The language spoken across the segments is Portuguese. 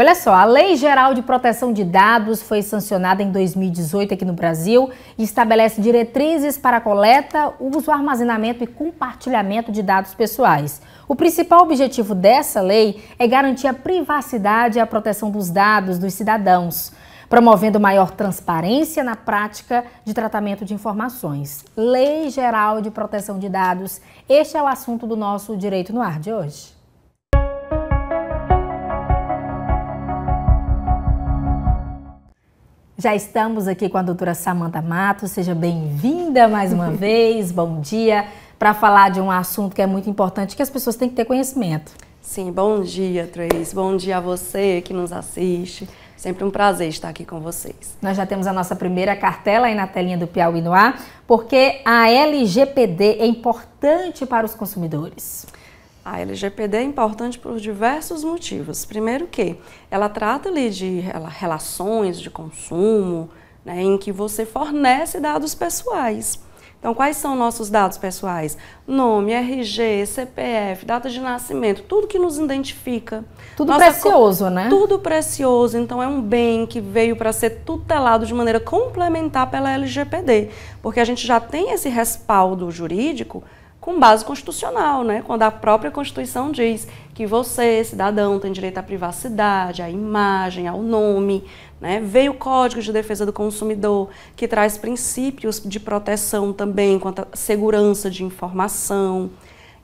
olha só, a Lei Geral de Proteção de Dados foi sancionada em 2018 aqui no Brasil e estabelece diretrizes para a coleta, uso, armazenamento e compartilhamento de dados pessoais. O principal objetivo dessa lei é garantir a privacidade e a proteção dos dados dos cidadãos promovendo maior transparência na prática de tratamento de informações. Lei Geral de Proteção de Dados. Este é o assunto do nosso Direito no Ar de hoje. Já estamos aqui com a doutora Samanta Matos, seja bem-vinda mais uma vez, bom dia, para falar de um assunto que é muito importante, que as pessoas têm que ter conhecimento. Sim, bom dia, Trace, bom dia a você que nos assiste, sempre um prazer estar aqui com vocês. Nós já temos a nossa primeira cartela aí na telinha do Piauí no ar, porque a LGPD é importante para os consumidores. A LGPD é importante por diversos motivos. Primeiro que ela trata ali de relações de consumo, né, em que você fornece dados pessoais. Então, quais são nossos dados pessoais? Nome, RG, CPF, data de nascimento, tudo que nos identifica. Tudo Nossa, precioso, né? Tudo precioso. Então, é um bem que veio para ser tutelado de maneira complementar pela LGPD, porque a gente já tem esse respaldo jurídico com base constitucional, né? quando a própria Constituição diz que você, cidadão, tem direito à privacidade, à imagem, ao nome. Né? Veio o Código de Defesa do Consumidor, que traz princípios de proteção também quanto à segurança de informação,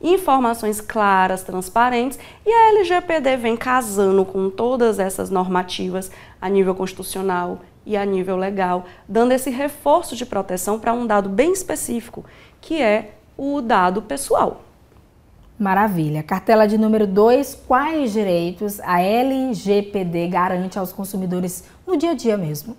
informações claras, transparentes, e a LGPD vem casando com todas essas normativas a nível constitucional e a nível legal, dando esse reforço de proteção para um dado bem específico, que é o dado pessoal. Maravilha. Cartela de número 2, quais direitos a LGPD garante aos consumidores no dia a dia mesmo?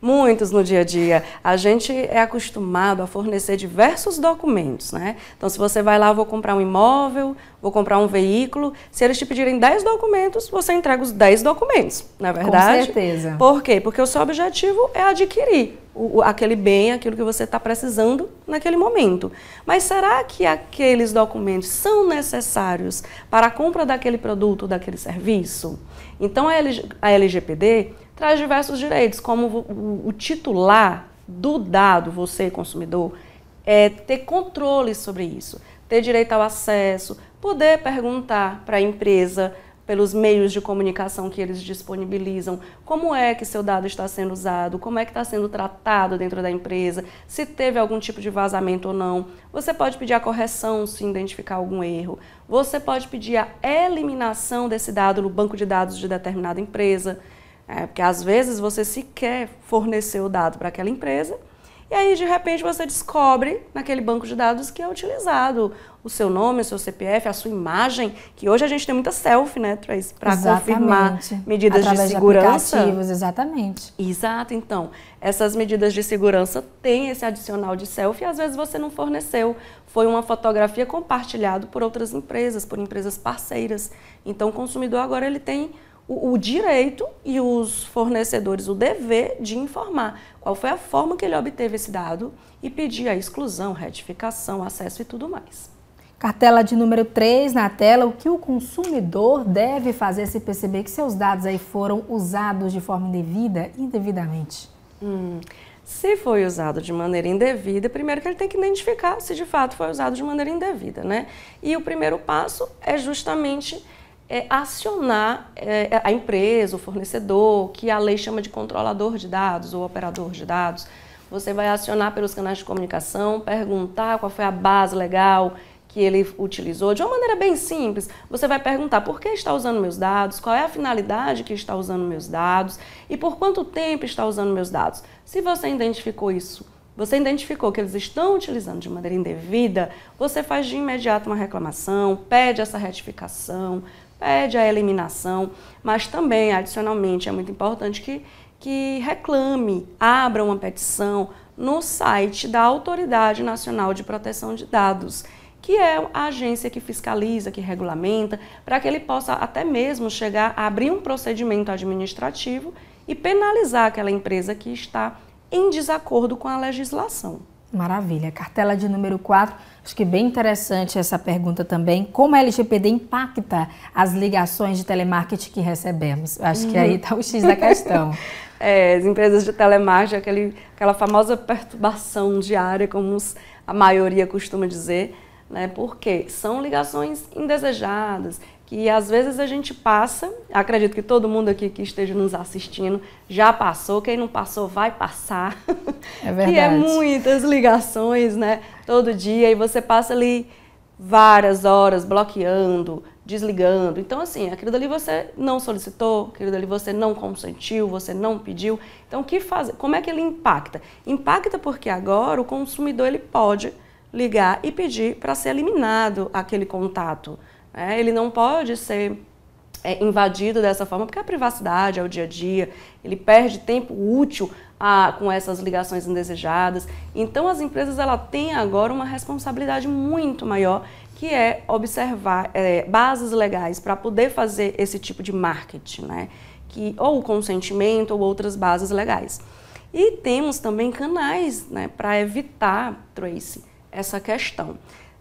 Muitos no dia a dia. A gente é acostumado a fornecer diversos documentos, né? Então, se você vai lá, vou comprar um imóvel, vou comprar um veículo, se eles te pedirem 10 documentos, você entrega os 10 documentos, na é verdade? Com certeza. Por quê? Porque o seu objetivo é adquirir o, aquele bem, aquilo que você está precisando naquele momento. Mas será que aqueles documentos são necessários para a compra daquele produto, daquele serviço? Então, a, LG, a LGPD traz diversos direitos, como o titular do dado, você consumidor, é ter controle sobre isso, ter direito ao acesso, poder perguntar para a empresa pelos meios de comunicação que eles disponibilizam, como é que seu dado está sendo usado, como é que está sendo tratado dentro da empresa, se teve algum tipo de vazamento ou não. Você pode pedir a correção se identificar algum erro. Você pode pedir a eliminação desse dado no banco de dados de determinada empresa. É, porque às vezes você sequer forneceu o dado para aquela empresa e aí de repente você descobre naquele banco de dados que é utilizado o seu nome, o seu CPF, a sua imagem, que hoje a gente tem muita selfie, né, Trace, para confirmar medidas Através de segurança. De exatamente. Exato, então, essas medidas de segurança têm esse adicional de selfie, às vezes você não forneceu, foi uma fotografia compartilhada por outras empresas, por empresas parceiras. Então, o consumidor agora ele tem o, o, direito e os fornecedores o dever de informar qual foi a forma que ele obteve esse dado e pedir a exclusão, retificação, acesso e tudo mais. Cartela de número 3 na tela, o que o consumidor deve fazer se perceber que seus dados aí foram usados de forma indevida, indevidamente? Hum. Se foi usado de maneira indevida, primeiro que ele tem que identificar se de fato foi usado de maneira indevida, né? E o primeiro passo é justamente é, acionar é, é, a empresa, o fornecedor, que a lei chama de controlador de dados ou operador de dados. Você vai acionar pelos canais de comunicação, perguntar qual foi a base legal que ele utilizou, de uma maneira bem simples. Você vai perguntar por que está usando meus dados, qual é a finalidade que está usando meus dados e por quanto tempo está usando meus dados. Se você identificou isso, você identificou que eles estão utilizando de maneira indevida, você faz de imediato uma reclamação, pede essa retificação, pede a eliminação, mas também, adicionalmente, é muito importante que, que reclame, abra uma petição no site da Autoridade Nacional de Proteção de Dados, que é a agência que fiscaliza, que regulamenta, para que ele possa até mesmo chegar a abrir um procedimento administrativo e penalizar aquela empresa que está em desacordo com a legislação. Maravilha. Cartela de número 4, acho que é bem interessante essa pergunta também. Como a LGPD impacta as ligações de telemarketing que recebemos? Acho que aí está o X da questão. é, as empresas de telemarketing, aquele, aquela famosa perturbação diária, como a maioria costuma dizer, né? porque são ligações indesejadas, que às vezes a gente passa, acredito que todo mundo aqui que esteja nos assistindo já passou, quem não passou vai passar. É, é verdade. E é muitas ligações, né? Todo dia e você passa ali várias horas bloqueando, desligando. Então assim, aquilo dali você não solicitou, aquilo dali você não consentiu, você não pediu. Então que faz, como é que ele impacta? Impacta porque agora o consumidor ele pode ligar e pedir para ser eliminado aquele contato é, ele não pode ser é, invadido dessa forma, porque a privacidade é o dia a dia, ele perde tempo útil a, ah, com essas ligações indesejadas. Então, as empresas ela têm agora uma responsabilidade muito maior, que é observar é, bases legais para poder fazer esse tipo de marketing, né? que, ou consentimento ou outras bases legais. E temos também canais né, para evitar, Tracy, essa questão.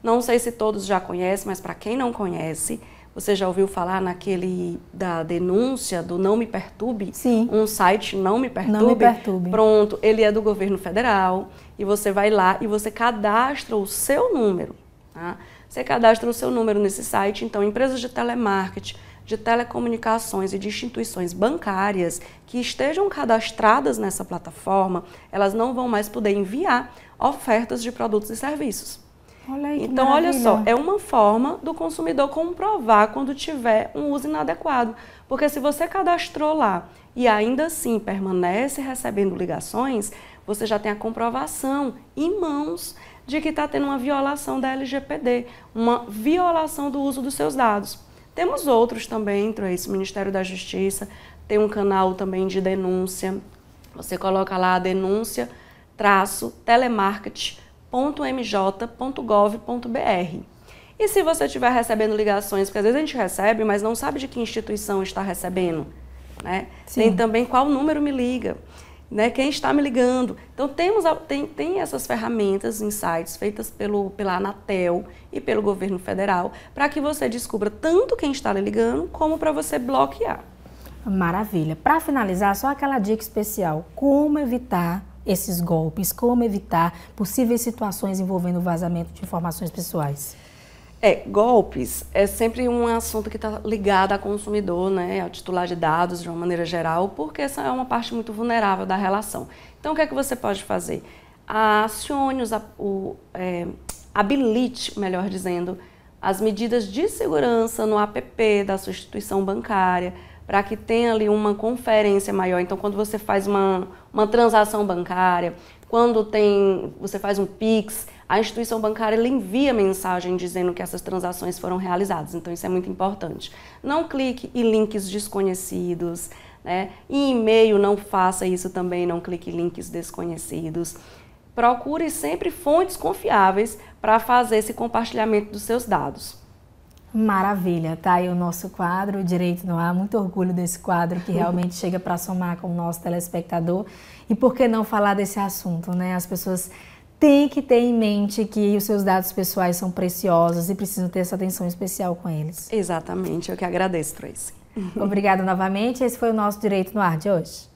Não sei se todos já conhecem, mas para quem não conhece, você já ouviu falar naquele da denúncia do Não Me Perturbe? Sim. Um site Não Me Perturbe? Não Me Perturbe. Pronto, ele é do governo federal e você vai lá e você cadastra o seu número. Tá? Você cadastra o seu número nesse site, então empresas de telemarketing, de telecomunicações e de instituições bancárias que estejam cadastradas nessa plataforma, elas não vão mais poder enviar ofertas de produtos e serviços. Olha então, olha só, é uma forma do consumidor comprovar quando tiver um uso inadequado. Porque se você cadastrou lá e ainda assim permanece recebendo ligações, você já tem a comprovação em mãos de que está tendo uma violação da LGPD, uma violação do uso dos seus dados. Temos outros também, entre esse Ministério da Justiça, tem um canal também de denúncia. Você coloca lá a denúncia, traço, telemarketing www.mj.gov.br. E se você estiver recebendo ligações, porque às vezes a gente recebe, mas não sabe de que instituição está recebendo, né? Tem também qual número me liga, né? Quem está me ligando. Então temos tem, tem essas ferramentas, insights feitas pelo pela Anatel e pelo governo federal para que você descubra tanto quem está lhe ligando como para você bloquear. Maravilha. Para finalizar, só aquela dica especial: como evitar esses golpes, como evitar possíveis situações envolvendo vazamento de informações pessoais? É, golpes é sempre um assunto que está ligado ao consumidor, né, ao titular de dados de uma maneira geral, porque essa é uma parte muito vulnerável da relação. Então, o que é que você pode fazer? Acione, os, o, é, habilite, melhor dizendo, as medidas de segurança no app da sua instituição bancária, para que tenha ali uma conferência maior. Então, quando você faz uma, uma transação bancária, quando tem, você faz um Pix, a instituição bancária ela envia mensagem dizendo que essas transações foram realizadas. Então isso é muito importante. Não clique em links desconhecidos, né? Em e-mail não faça isso também, não clique em links desconhecidos. Procure sempre fontes confiáveis para fazer esse compartilhamento dos seus dados. Maravilha, tá aí o nosso quadro Direito no Ar. Muito orgulho desse quadro que realmente chega para somar com o nosso telespectador. E por que não falar desse assunto, né? As pessoas têm que ter em mente que os seus dados pessoais são preciosos e precisam ter essa atenção especial com eles. Exatamente, eu que agradeço, Tracy. Obrigada novamente. Esse foi o nosso Direito no Ar de hoje.